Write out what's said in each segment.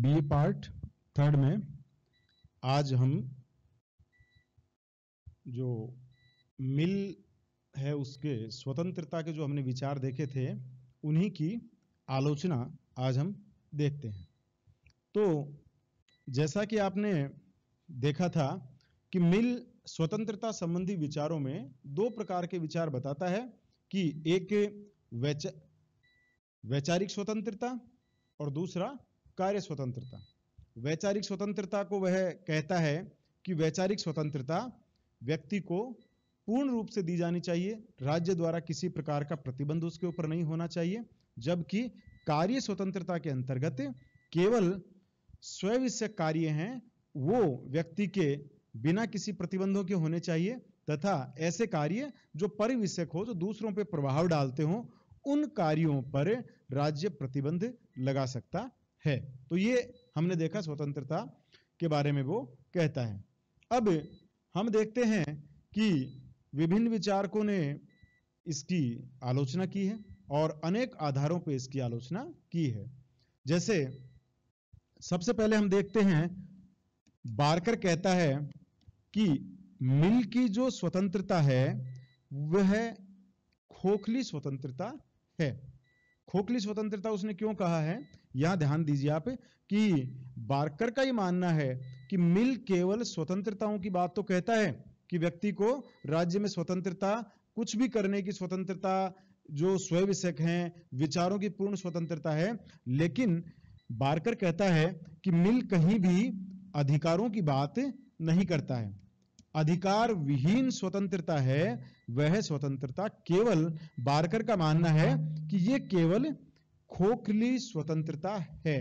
B part third में आज हम जो मिल है उसके स्वतंत्रता के जो हमने विचार देखे थे उन्हीं की आलोचना आज हम देखते हैं तो जैसा कि आपने देखा था कि मिल स्वतंत्रता संबंधी विचारों में दो प्रकार के विचार बताता है कि एक वैचारिक स्वतंत्रता और दूसरा कार्य स्वतंत्रता वैचारिक स्वतंत्रता को वह कहता है कि वैचारिक स्वतंत्रता व्यक्ति को पूर्ण रूप से दी जानी चाहिए राज्य द्वारा किसी प्रकार का प्रतिबंध उसके ऊपर नहीं होना चाहिए जबकि कार्य स्वतंत्रता के अंतर्गत केवल स्वविषय कार्य हैं वो व्यक्ति के बिना किसी प्रतिबंधों के होने चाहिए तथा ऐसे कार्य जो परिविषयक हो जो दूसरों पर प्रभाव डालते हों उन कार्यों पर राज्य प्रतिबंध लगा सकता है तो ये हमने देखा स्वतंत्रता के बारे में वो कहता है अब हम देखते हैं कि विभिन्न विचारकों ने इसकी आलोचना की है और अनेक आधारों पर इसकी आलोचना की है जैसे सबसे पहले हम देखते हैं बारकर कहता है कि मिल की जो स्वतंत्रता है वह खोखली स्वतंत्रता है खोखली स्वतंत्रता उसने क्यों कहा है यह ध्यान दीजिए आप कि बारकर का ही मानना है कि मिल केवल स्वतंत्रताओं की बात तो कहता है कि व्यक्ति को राज्य में स्वतंत्रता कुछ भी करने की स्वतंत्रता जो स्वयं विषयक हैं विचारों की पूर्ण स्वतंत्रता है लेकिन बारकर कहता है कि मिल कहीं भी अधिकारों की बात नहीं करता है अधिकार विहीन स्वतंत्रता है वह स्वतंत्रता केवल बारकर का मानना है कि यह केवल खोखली स्वतंत्रता है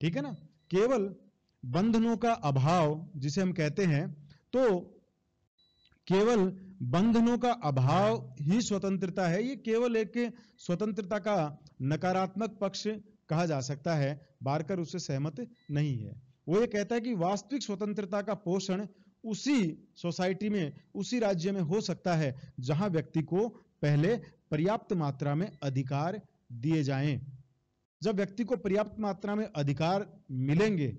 ठीक है ना केवल बंधनों का अभाव जिसे हम कहते हैं तो केवल बंधनों का अभाव ही स्वतंत्रता है ये केवल एक स्वतंत्रता का नकारात्मक पक्ष कहा जा सकता है बारकर उससे सहमत नहीं है वो ये कहता है कि वास्तविक स्वतंत्रता का पोषण उसी सोसाइटी में उसी राज्य में हो सकता है जहां व्यक्ति को पहले पर्याप्त मात्रा में अधिकार दिए जाएं जब व्यक्ति को पर्याप्त मात्रा में अधिकार मिलेंगे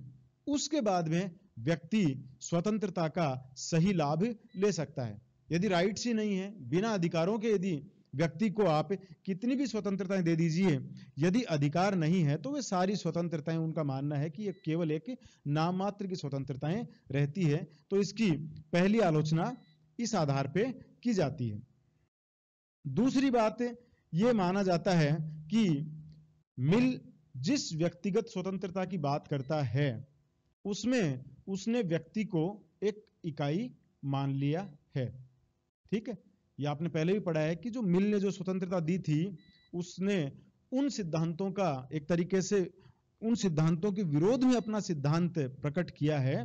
उसके बाद में व्यक्ति स्वतंत्रता का सही लाभ ले सकता है यदि राइट्स ही नहीं है बिना अधिकारों के यदि व्यक्ति को आप कितनी भी स्वतंत्रताएं दे दीजिए यदि अधिकार नहीं है तो वे सारी स्वतंत्रताएं उनका मानना है कि ये केवल एक नाम मात्र की स्वतंत्रताएं रहती है तो इसकी पहली आलोचना इस आधार पे की जाती है दूसरी बात ये माना जाता है कि मिल जिस व्यक्तिगत स्वतंत्रता की बात करता है उसमें उसने व्यक्ति को एक इकाई मान लिया है ठीक है ये आपने पहले भी पढ़ा है कि जो मिल ने जो स्वतंत्रता दी थी उसने उन सिद्धांतों का एक तरीके से उन सिद्धांतों के विरोध में अपना सिद्धांत प्रकट किया है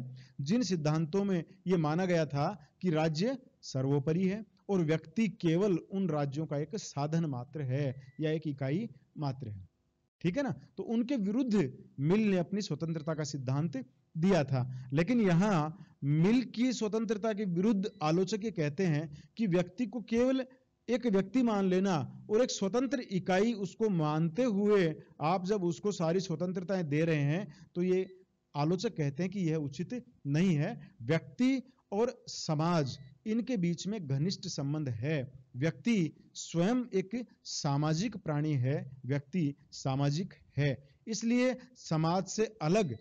जिन सिद्धांतों में यह माना गया था कि राज्य सर्वोपरि है और व्यक्ति केवल उन राज्यों का एक साधन मात्र है या एक इकाई मात्र है ठीक है ना तो उनके विरुद्ध मिल ने अपनी स्वतंत्रता का सिद्धांत दिया था लेकिन यहां मिल की स्वतंत्रता के विरुद्ध आलोचक कहते हैं कि व्यक्ति को केवल एक व्यक्ति मान लेना और एक स्वतंत्र इकाई उसको मानते हुए आप जब उसको सारी स्वतंत्रताएं दे रहे हैं तो ये आलोचक कहते हैं कि यह उचित नहीं है व्यक्ति और समाज इनके बीच में घनिष्ठ संबंध है व्यक्ति स्वयं एक सामाजिक प्राणी है व्यक्ति सामाजिक है इसलिए समाज से अलग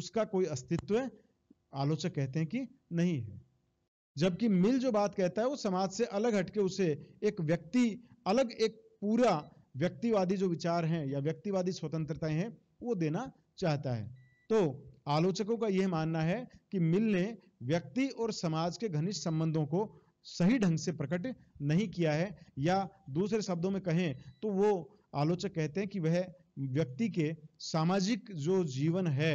उसका कोई अस्तित्व आलोचक कहते हैं कि नहीं है जबकि मिल जो बात कहता है वो समाज से अलग हटके उसे एक व्यक्ति अलग एक पूरा व्यक्तिवादी जो विचार हैं या व्यक्तिवादी स्वतंत्रताएं हैं वो देना चाहता है तो आलोचकों का यह मानना है कि मिल ने व्यक्ति और समाज के घनिष्ठ संबंधों को सही ढंग से प्रकट नहीं किया है या दूसरे शब्दों में कहें तो वो आलोचक कहते हैं कि वह व्यक्ति के सामाजिक जो जीवन है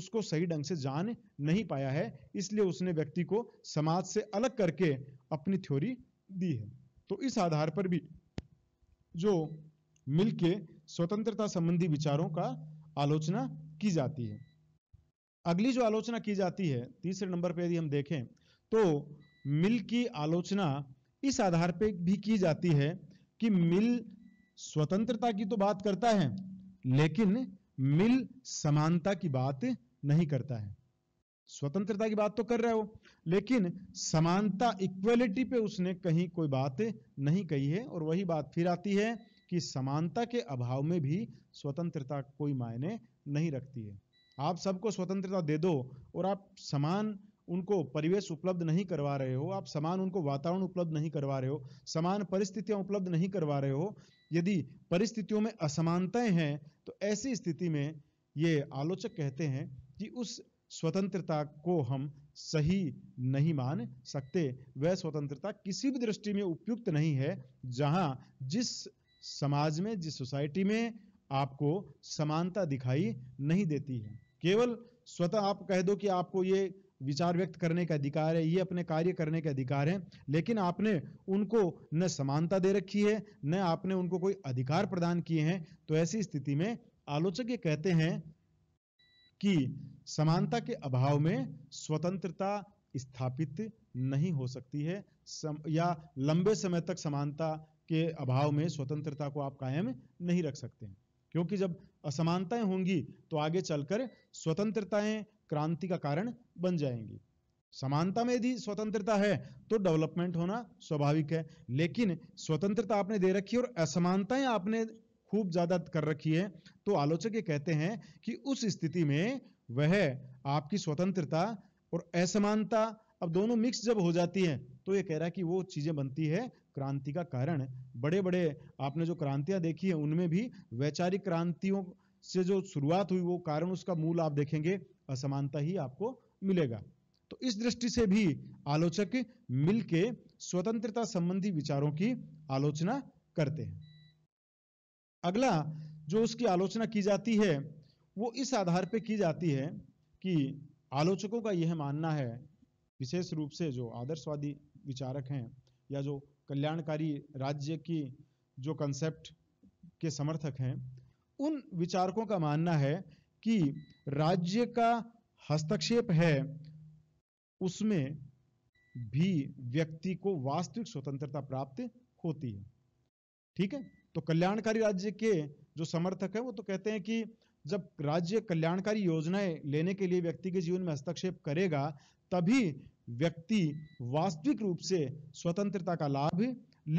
उसको सही ढंग से जान नहीं पाया है इसलिए उसने व्यक्ति को समाज से अलग करके अपनी थ्योरी दी है तो इस आधार पर भी जो मिल के स्वतंत्रता संबंधी विचारों का आलोचना की जाती है अगली जो आलोचना की जाती है तीसरे नंबर पर यदि हम देखें तो मिल की आलोचना इस आधार पर भी की जाती है कि मिल स्वतंत्रता की तो बात करता है लेकिन मिल समानता की बात नहीं करता है स्वतंत्रता की बात तो कर रहे हो लेकिन समानता इक्वलिटी पे उसने कहीं कोई बात नहीं कही है और वही बात फिर आती है कि समानता के अभाव में भी स्वतंत्रता कोई मायने नहीं रखती है आप सबको स्वतंत्रता दे दो और आप समान उनको परिवेश उपलब्ध नहीं करवा रहे हो आप समान उनको वातावरण उपलब्ध नहीं करवा रहे हो समान परिस्थितियां उपलब्ध नहीं करवा रहे हो यदि परिस्थितियों में असमानताएं हैं तो ऐसी स्थिति में ये आलोचक कहते हैं कि उस स्वतंत्रता को हम सही नहीं मान सकते वह स्वतंत्रता किसी भी दृष्टि में उपयुक्त नहीं है जहां जिस समाज में जिस सोसाइटी में आपको समानता दिखाई नहीं देती है केवल स्वतः आप कह दो कि आपको ये विचार व्यक्त करने का अधिकार है ये अपने कार्य करने के अधिकार है लेकिन आपने उनको न समानता दे रखी है न आपने उनको कोई अधिकार प्रदान किए हैं तो ऐसी स्थिति में आलोचक ये कहते हैं कि समानता के अभाव में स्वतंत्रता स्थापित नहीं हो सकती है सम, या लंबे समय तक समानता के अभाव में स्वतंत्रता को आप कायम नहीं रख सकते हैं क्योंकि जब असमानताएं होंगी तो आगे चलकर स्वतंत्रताएं क्रांति का कारण बन जाएंगी समानता में यदि स्वतंत्रता है तो डेवलपमेंट होना स्वाभाविक है लेकिन स्वतंत्रता आपने दे रखी है और असमानताएं आपने खूब ज्यादा कर रखी है तो आलोचक ये कहते हैं कि उस स्थिति में वह आपकी स्वतंत्रता और असमानता अब दोनों मिक्स जब हो जाती है तो ये कह रहा है कि वो चीजें बनती है क्रांति का कारण है बड़े बड़े आपने जो क्रांतियां देखी है उनमें भी वैचारिक क्रांतियों से जो शुरुआत हुई वो कारण उसका मूल आप देखेंगे असमानता ही आपको मिलेगा तो इस दृष्टि से भी आलोचक मिलके स्वतंत्रता संबंधी विचारों की आलोचना करते हैं अगला जो उसकी आलोचना की जाती है वो इस आधार पर की जाती है कि आलोचकों का यह मानना है विशेष रूप से जो आदर्शवादी विचारक हैं या जो कल्याणकारी राज्य की जो कंसेप्ट के समर्थक हैं उन विचारकों का मानना है कि राज्य का हस्तक्षेप है उसमें भी व्यक्ति को वास्तविक स्वतंत्रता प्राप्त होती है ठीक है तो कल्याणकारी राज्य के जो समर्थक है वो तो कहते हैं कि जब राज्य कल्याणकारी योजनाएं लेने के लिए व्यक्ति के जीवन में हस्तक्षेप करेगा तभी व्यक्ति वास्तविक रूप से स्वतंत्रता का लाभ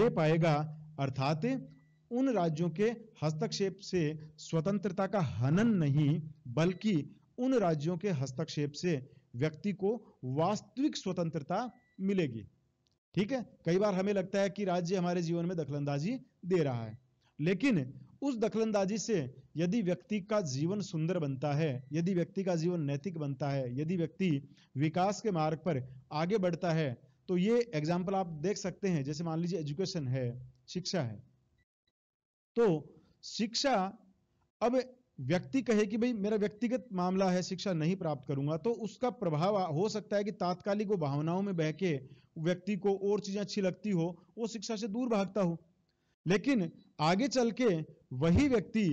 ले पाएगा अर्थात उन राज्यों के हस्तक्षेप से स्वतंत्रता का हनन नहीं बल्कि उन राज्यों के हस्तक्षेप से व्यक्ति को वास्तविक स्वतंत्रता मिलेगी ठीक है कई बार हमें लगता है कि राज्य हमारे जीवन में दखलंदाजी दे रहा है लेकिन उस दखलंदाजी से यदि व्यक्ति का जीवन सुंदर बनता है यदि व्यक्ति का जीवन नैतिक बनता है यदि व्यक्ति विकास के मार्ग पर आगे बढ़ता है तो ये एग्जाम्पल आप देख सकते हैं जैसे मान लीजिए एजुकेशन है शिक्षा है तो शिक्षा अब व्यक्ति कहे कि भाई मेरा व्यक्तिगत मामला है शिक्षा नहीं प्राप्त करूंगा तो उसका प्रभाव हो सकता है कि तात्कालिक वो भावनाओं में बह के व्यक्ति को और चीजें अच्छी लगती हो वो शिक्षा से दूर भागता हो लेकिन आगे चल के वही व्यक्ति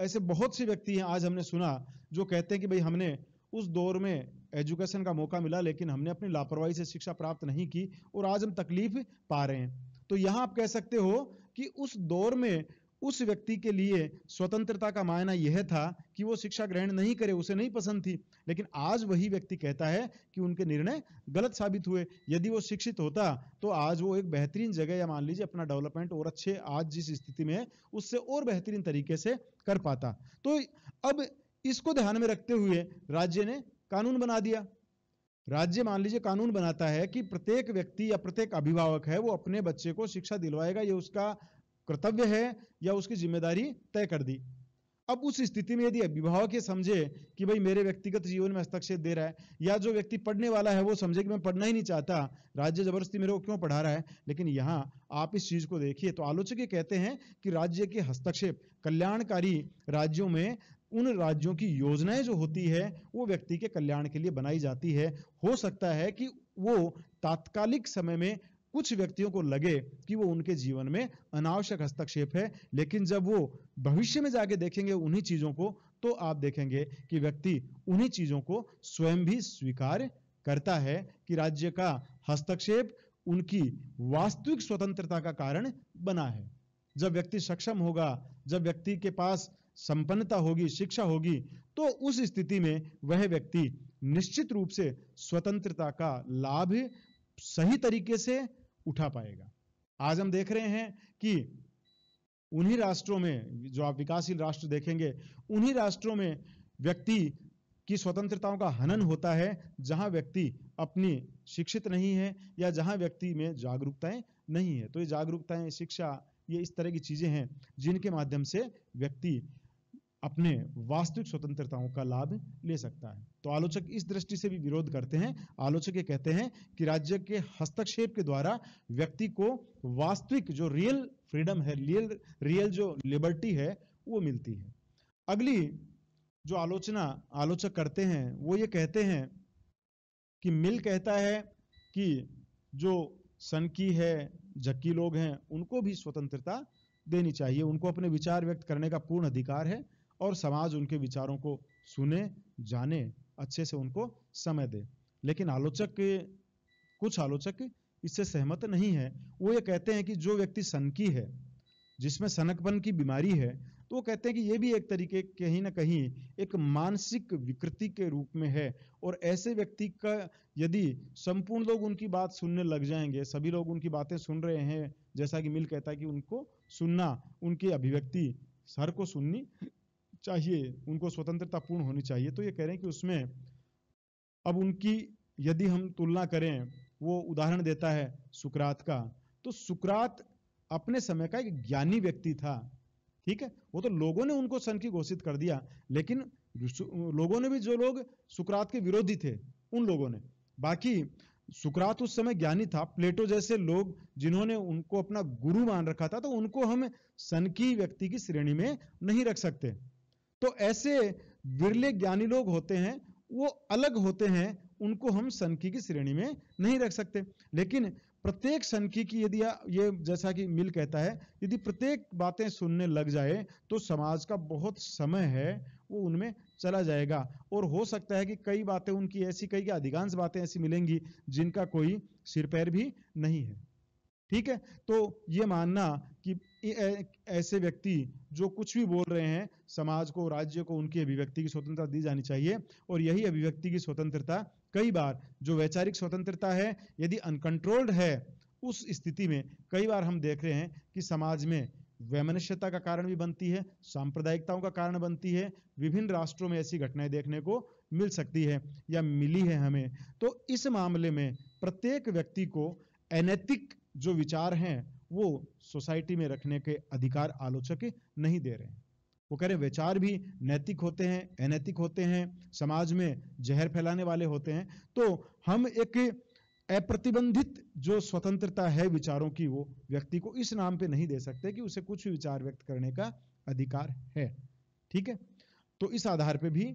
ऐसे बहुत से व्यक्ति हैं आज हमने सुना जो कहते हैं कि भाई हमने उस दौर में एजुकेशन का मौका मिला लेकिन हमने अपनी लापरवाही से शिक्षा प्राप्त नहीं की और आज हम तकलीफ पा रहे हैं तो यहां आप कह सकते हो कि उस दौर में उस व्यक्ति के लिए स्वतंत्रता का मायना यह था कि वो शिक्षा ग्रहण नहीं करे उसे नहीं पसंद थी लेकिन आज वही व्यक्ति कहता है कि उनके निर्णय गलत साबित हुए यदि वो शिक्षित होता तो आज वो एक बेहतरीन जगह या मान लीजिए अपना डेवलपमेंट और अच्छे आज जिस स्थिति में है उससे और बेहतरीन तरीके से कर पाता तो अब इसको ध्यान में रखते हुए राज्य ने कानून बना दिया राज्य मान लीजिए कानून बनाता है कि प्रत्येक व्यक्ति या प्रत्येक अभिभावक है वो अपने बच्चे को शिक्षा दिलवाएगा ये उसका कर्तव्य है या उसकी जिम्मेदारी तय कर दी अब उस स्थिति में यदि अभिभावक ये समझे कि भाई मेरे व्यक्तिगत जीवन में हस्तक्षेप दे रहा है या जो व्यक्ति पढ़ने वाला है वो समझे कि मैं पढ़ना ही नहीं चाहता राज्य जबरदस्ती मेरे को क्यों पढ़ा रहा है लेकिन यहाँ आप इस चीज़ को देखिए तो आलोचक ये कहते हैं कि राज्य के हस्तक्षेप कल्याणकारी राज्यों में उन राज्यों की योजनाएं जो होती है वो व्यक्ति के कल्याण के लिए बनाई जाती है हो सकता है कि वो तात्कालिक समय में कुछ व्यक्तियों को लगे कि वो उनके जीवन में अनावश्यक हस्तक्षेप है लेकिन जब वो भविष्य में जाके देखेंगे उन्हीं चीजों को तो आप देखेंगे कि व्यक्ति उन्हीं चीजों को स्वयं भी स्वीकार करता है कि राज्य का हस्तक्षेप उनकी वास्तविक स्वतंत्रता का कारण बना है जब व्यक्ति सक्षम होगा जब व्यक्ति के पास संपन्नता होगी शिक्षा होगी तो उस स्थिति में वह व्यक्ति निश्चित रूप से स्वतंत्रता का लाभ सही तरीके से उठा पाएगा आज हम देख रहे हैं कि उन्हीं राष्ट्रों में जो आप विकासशील राष्ट्र देखेंगे उन्हीं राष्ट्रों में व्यक्ति की स्वतंत्रताओं का हनन होता है जहां व्यक्ति अपनी शिक्षित नहीं है या जहां व्यक्ति में जागरूकताएं नहीं है तो ये जागरूकताएं शिक्षा ये इस तरह की चीजें हैं जिनके माध्यम से व्यक्ति अपने वास्तविक स्वतंत्रताओं का लाभ ले सकता है तो आलोचक इस दृष्टि से भी विरोध करते हैं आलोचक ये कहते हैं कि राज्य के हस्तक्षेप के द्वारा व्यक्ति को वास्तविक जो रियल फ्रीडम है रियल रियल जो लिबर्टी है वो मिलती है अगली जो आलोचना आलोचक करते हैं वो ये कहते हैं कि मिल कहता है कि जो सनकी है जक्की लोग हैं उनको भी स्वतंत्रता देनी चाहिए उनको अपने विचार व्यक्त करने का पूर्ण अधिकार है और समाज उनके विचारों को सुने जाने अच्छे से उनको समय दे लेकिन आलोचक कुछ आलोचक इससे सहमत नहीं है वो ये कहते हैं कि जो व्यक्ति सनकी है जिसमें सनकपन की बीमारी है तो वो कहते हैं कि ये भी एक तरीके कहीं ना कहीं एक मानसिक विकृति के रूप में है और ऐसे व्यक्ति का यदि संपूर्ण लोग उनकी बात सुनने लग जाएंगे सभी लोग उनकी बातें सुन रहे हैं जैसा कि मिल कहता है कि उनको सुनना उनकी अभिव्यक्ति हर को सुननी चाहिए उनको स्वतंत्रता पूर्ण होनी चाहिए तो ये कह रहे हैं कि उसमें अब उनकी यदि हम तुलना करें वो उदाहरण देता है सुकरात का तो सुकरात अपने समय का एक ज्ञानी व्यक्ति था ठीक है वो तो लोगों ने उनको सन की घोषित कर दिया लेकिन लोगों ने भी जो लोग सुकरात के विरोधी थे उन लोगों ने बाकी सुकरात उस समय ज्ञानी था प्लेटो जैसे लोग जिन्होंने उनको अपना गुरु मान रखा था तो उनको हम सन की व्यक्ति की श्रेणी में नहीं रख सकते तो ऐसे विरले ज्ञानी लोग होते हैं वो अलग होते हैं उनको हम सनकी की श्रेणी में नहीं रख सकते लेकिन प्रत्येक सनकी की यदि ये जैसा कि मिल कहता है यदि प्रत्येक बातें सुनने लग जाए तो समाज का बहुत समय है वो उनमें चला जाएगा और हो सकता है कि कई बातें उनकी ऐसी कई अधिकांश बातें ऐसी मिलेंगी जिनका कोई सिर पैर भी नहीं है ठीक है तो ये मानना कि ऐसे व्यक्ति जो कुछ भी बोल रहे हैं समाज को राज्य को उनकी अभिव्यक्ति की स्वतंत्रता दी जानी चाहिए और यही अभिव्यक्ति की स्वतंत्रता कई बार जो वैचारिक स्वतंत्रता है यदि अनकंट्रोल्ड है उस स्थिति में कई बार हम देख रहे हैं कि समाज में वैमनुष्यता का कारण भी बनती है सांप्रदायिकताओं का कारण बनती है विभिन्न राष्ट्रों में ऐसी घटनाएं देखने को मिल सकती है या मिली है हमें तो इस मामले में प्रत्येक व्यक्ति को अनैतिक जो विचार हैं वो सोसाइटी में रखने के अधिकार आलोचक नहीं दे रहे हैं वो कह रहे हैं विचार भी नैतिक होते हैं अनैतिक होते हैं समाज में जहर फैलाने वाले होते हैं तो हम एक अप्रतिबंधित जो स्वतंत्रता है विचारों की वो व्यक्ति को इस नाम पे नहीं दे सकते कि उसे कुछ विचार व्यक्त करने का अधिकार है ठीक है तो इस आधार पे भी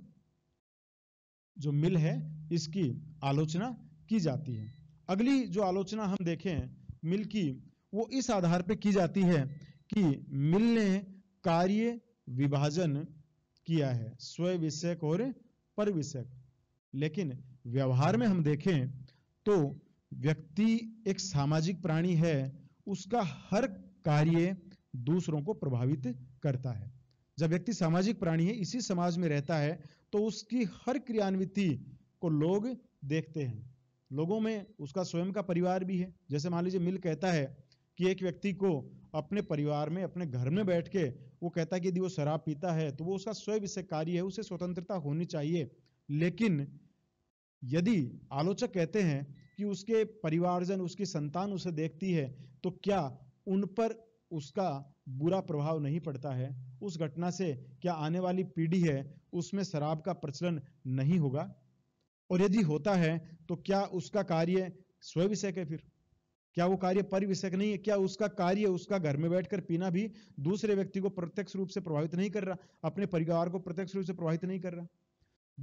जो मिल है इसकी आलोचना की जाती है अगली जो आलोचना हम देखें मिल की वो इस आधार पर की जाती है कि मिल ने कार्य विभाजन किया है स्वय विषयक और पर विषयक लेकिन व्यवहार में हम देखें तो व्यक्ति एक सामाजिक प्राणी है उसका हर कार्य दूसरों को प्रभावित करता है जब व्यक्ति सामाजिक प्राणी है इसी समाज में रहता है तो उसकी हर क्रियान्विति को लोग देखते हैं लोगों में उसका स्वयं का परिवार भी है जैसे मान लीजिए मिल कहता है कि एक व्यक्ति को अपने परिवार में अपने घर में बैठ के वो कहता है कि यदि वो शराब पीता है तो वो उसका स्वयं से कार्य है उसे स्वतंत्रता होनी चाहिए लेकिन यदि आलोचक कहते हैं कि उसके परिवारजन उसकी संतान उसे देखती है तो क्या उन पर उसका बुरा प्रभाव नहीं पड़ता है उस घटना से क्या आने वाली पीढ़ी है उसमें शराब का प्रचलन नहीं होगा और यदि होता है तो क्या उसका कार्य स्वयं विषय है फिर क्या वो कार्य परिविषयक नहीं है क्या उसका कार्य उसका घर में बैठकर पीना भी दूसरे व्यक्ति को प्रत्यक्ष रूप से प्रभावित नहीं कर रहा अपने परिवार को प्रत्यक्ष रूप से प्रभावित नहीं कर रहा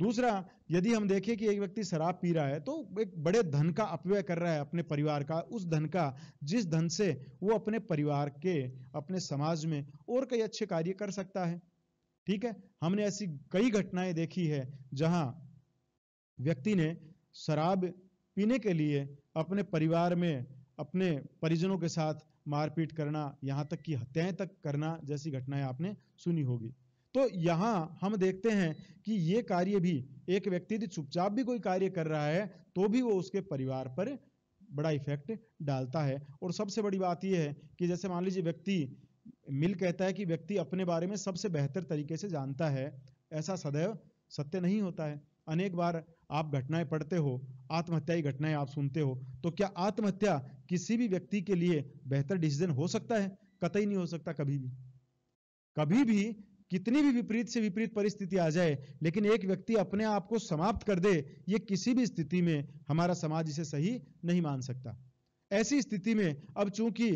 दूसरा यदि हम देखें कि एक व्यक्ति शराब पी रहा है तो एक बड़े धन का अपव्यय कर रहा है अपने परिवार का उस धन का जिस धन से वो अपने परिवार के अपने समाज में और कई अच्छे कार्य कर सकता है ठीक है हमने ऐसी कई घटनाएं देखी है जहां व्यक्ति ने शराब पीने के लिए अपने परिवार में अपने परिजनों के साथ मारपीट करना यहाँ तक कि हत्याएं तक करना जैसी घटनाएं आपने सुनी होगी तो यहाँ हम देखते हैं कि ये कार्य भी एक व्यक्ति यदि चुपचाप भी कोई कार्य कर रहा है तो भी वो उसके परिवार पर बड़ा इफेक्ट डालता है और सबसे बड़ी बात यह है कि जैसे मान लीजिए व्यक्ति मिल कहता है कि व्यक्ति अपने बारे में सबसे बेहतर तरीके से जानता है ऐसा सदैव सत्य नहीं होता है अनेक बार आप घटनाएं पढ़ते हो आत्महत्या की घटनाएं आप सुनते हो तो क्या आत्महत्या किसी भी व्यक्ति के लिए बेहतर डिसीजन हो सकता है कतई नहीं हो सकता कभी भी कभी भी कितनी भी विपरीत से विपरीत परिस्थिति आ जाए लेकिन एक व्यक्ति अपने आप को समाप्त कर दे ये किसी भी स्थिति में हमारा समाज इसे सही नहीं मान सकता ऐसी स्थिति में अब चूंकि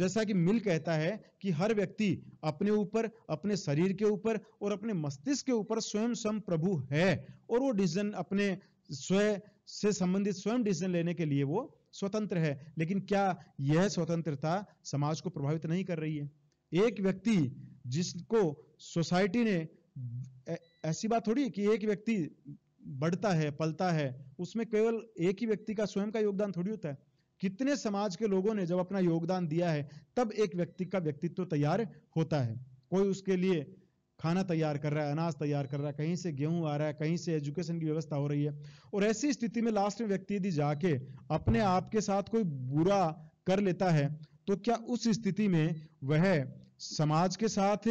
जैसा कि मिल कहता है कि हर व्यक्ति अपने ऊपर अपने शरीर के ऊपर और अपने मस्तिष्क के ऊपर स्वयं स्वयं प्रभु है और वो डिसीजन अपने स्वयं से संबंधित स्वयं डिसीजन लेने के लिए वो स्वतंत्र है लेकिन क्या यह स्वतंत्रता समाज को प्रभावित नहीं कर रही है एक व्यक्ति जिसको सोसाइटी ने ऐसी बात थोड़ी कि एक व्यक्ति बढ़ता है पलता है उसमें केवल एक ही व्यक्ति का स्वयं का योगदान थोड़ी होता है कितने समाज के लोगों ने जब अपना योगदान दिया है तब एक व्यक्ति का व्यक्तित्व तैयार होता है कोई उसके लिए खाना तैयार कर रहा है अनाज तैयार कर रहा है कहीं से गेहूं आ रहा है कहीं से एजुकेशन की व्यवस्था हो रही है और ऐसी स्थिति में लास्ट में व्यक्ति यदि जाके अपने आप के साथ कोई बुरा कर लेता है तो क्या उस स्थिति में वह समाज के साथ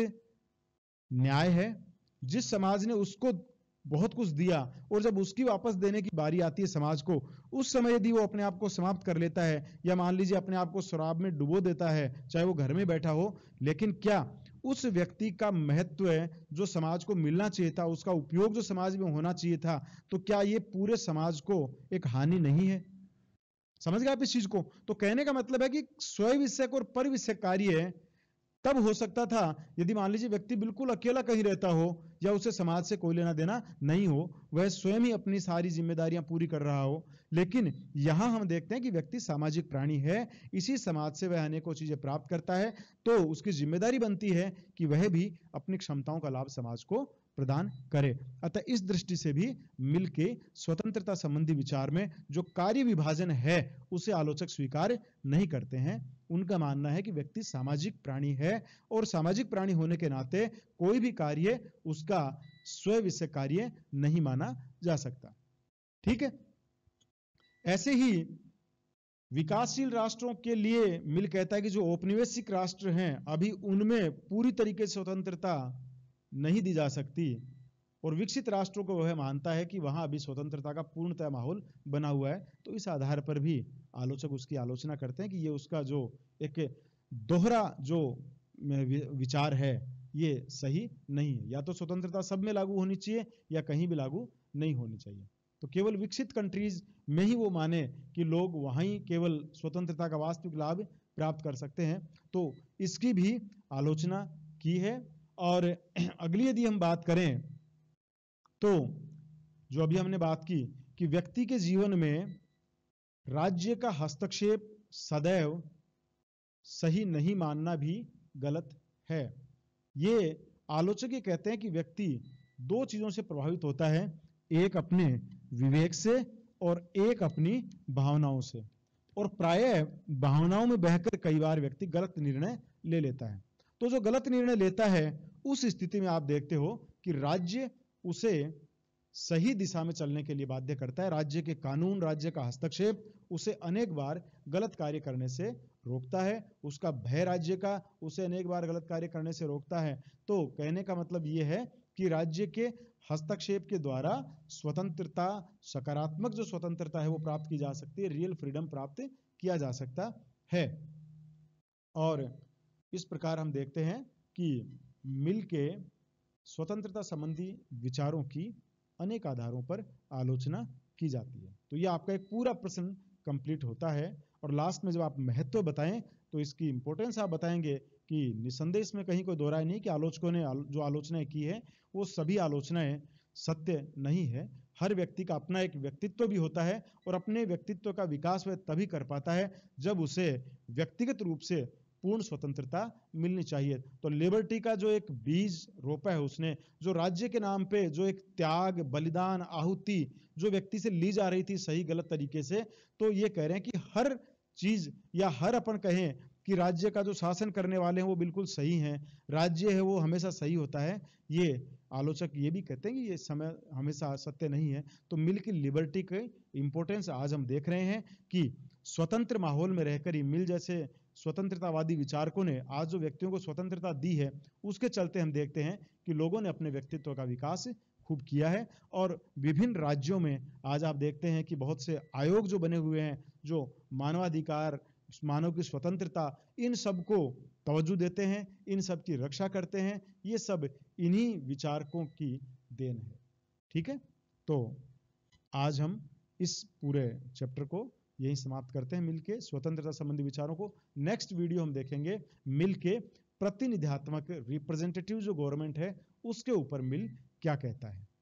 न्याय है जिस समाज ने उसको बहुत कुछ दिया और जब उसकी वापस देने की बारी आती है समाज को उस समय यदि वो अपने आप को समाप्त कर लेता है या मान लीजिए अपने आप को शराब में डुबो देता है चाहे वो घर में बैठा हो लेकिन क्या उस व्यक्ति का महत्व है जो समाज को मिलना चाहिए था उसका उपयोग जो समाज में होना चाहिए था तो क्या ये पूरे समाज को एक हानि नहीं है समझ गए आप इस चीज को तो कहने का मतलब है कि स्वयं विषयक और पर विषय कार्य तब हो सकता था यदि मान लीजिए व्यक्ति बिल्कुल अकेला कहीं रहता हो या उसे समाज से कोई लेना देना नहीं हो वह स्वयं ही अपनी सारी जिम्मेदारियां पूरी कर रहा हो लेकिन यहां हम देखते हैं कि व्यक्ति सामाजिक प्राणी है इसी समाज से वह अनेकों चीजें प्राप्त करता है तो उसकी जिम्मेदारी बनती है कि वह भी अपनी क्षमताओं का लाभ समाज को प्रदान करे अतः इस दृष्टि से भी मिलके स्वतंत्रता संबंधी विचार में जो कार्य विभाजन है उसे आलोचक स्वीकार नहीं करते हैं उनका मानना है कि व्यक्ति सामाजिक प्राणी है और सामाजिक प्राणी होने के नाते कोई भी कार्य उसका स्वयं विषय कार्य नहीं माना जा सकता ठीक है ऐसे ही विकासशील राष्ट्रों के लिए मिल कहता है कि जो औपनिवेशिक राष्ट्र हैं अभी उनमें पूरी तरीके से स्वतंत्रता नहीं दी जा सकती और विकसित राष्ट्रों को वह मानता है कि वहां अभी स्वतंत्रता का पूर्णतः माहौल बना हुआ है तो इस आधार पर भी आलोचक उसकी आलोचना करते हैं कि ये उसका जो एक दोहरा जो विचार है ये सही नहीं है या तो स्वतंत्रता सब में लागू होनी चाहिए या कहीं भी लागू नहीं होनी चाहिए तो केवल विकसित कंट्रीज में ही वो माने कि लोग वहीं केवल स्वतंत्रता का वास्तविक लाभ प्राप्त कर सकते हैं तो इसकी भी आलोचना की है और अगली यदि हम बात करें तो जो अभी हमने बात की कि व्यक्ति के जीवन में राज्य का हस्तक्षेप सदैव सही नहीं मानना भी गलत है ये आलोचक ये कहते हैं कि व्यक्ति दो चीजों से प्रभावित होता है एक अपने विवेक से और एक अपनी भावनाओं से और प्राय भावनाओं में बहकर कई बार व्यक्ति गलत निर्णय ले लेता है तो जो गलत निर्णय लेता है उस स्थिति में आप देखते हो कि राज्य उसे सही दिशा में चलने के लिए बाध्य करता है राज्य के कानून राज्य का हस्तक्षेप उसे अनेक बार गलत कार्य करने से रोकता है उसका भय राज्य का उसे अनेक बार गलत कार्य करने से रोकता है तो कहने का मतलब यह है कि राज्य के हस्तक्षेप के द्वारा स्वतंत्रता सकारात्मक जो स्वतंत्रता है वो प्राप्त की जा सकती है रियल फ्रीडम प्राप्त किया जा सकता है और इस प्रकार हम देखते हैं कि मिलके स्वतंत्रता संबंधी विचारों की अनेक आधारों पर आलोचना की जाती है तो यह आपका एक पूरा प्रश्न कंप्लीट होता है और लास्ट में जब आप महत्व बताएं तो इसकी इंपोर्टेंस आप बताएंगे कि निसंदेश में कहीं कोई दोहराया नहीं कि आलोचकों ने जो आलोचनाएं की है वो सभी आलोचनाएं सत्य नहीं है हर व्यक्ति का अपना एक व्यक्तित्व भी होता है और अपने व्यक्तित्व का विकास वह तभी कर पाता है जब उसे व्यक्तिगत रूप से पूर्ण स्वतंत्रता मिलनी चाहिए तो लिबर्टी का जो एक बीज रोपा है उसने जो राज्य के नाम पे जो एक त्याग बलिदान आहुति जो व्यक्ति से ली जा रही थी सही गलत तरीके से तो ये कह रहे हैं कि हर चीज या हर अपन कहें कि राज्य का जो शासन करने वाले हैं वो बिल्कुल सही हैं राज्य है वो हमेशा सही होता है ये आलोचक ये भी कहते हैं कि ये समय हमेशा सत्य नहीं है तो मिल की लिबर्टी के इम्पोर्टेंस आज हम देख रहे हैं कि स्वतंत्र माहौल में रहकर ही मिल जैसे स्वतंत्रतावादी विचारकों ने आज जो व्यक्तियों को स्वतंत्रता दी है उसके चलते हम देखते हैं कि लोगों ने अपने व्यक्तित्व का विकास खूब किया है और विभिन्न राज्यों में आज आप देखते हैं कि बहुत से आयोग जो बने हुए हैं जो मानवाधिकार मानव की स्वतंत्रता इन सब को तवज्जो देते हैं इन सब की रक्षा करते हैं ये सब इन्हीं विचारकों की देन है ठीक है तो आज हम इस पूरे चैप्टर को यहीं समाप्त करते हैं मिलके स्वतंत्रता संबंधी विचारों को नेक्स्ट वीडियो हम देखेंगे मिलके प्रतिनिध्यात्मक रिप्रेजेंटेटिव जो गवर्नमेंट है उसके ऊपर मिल क्या कहता है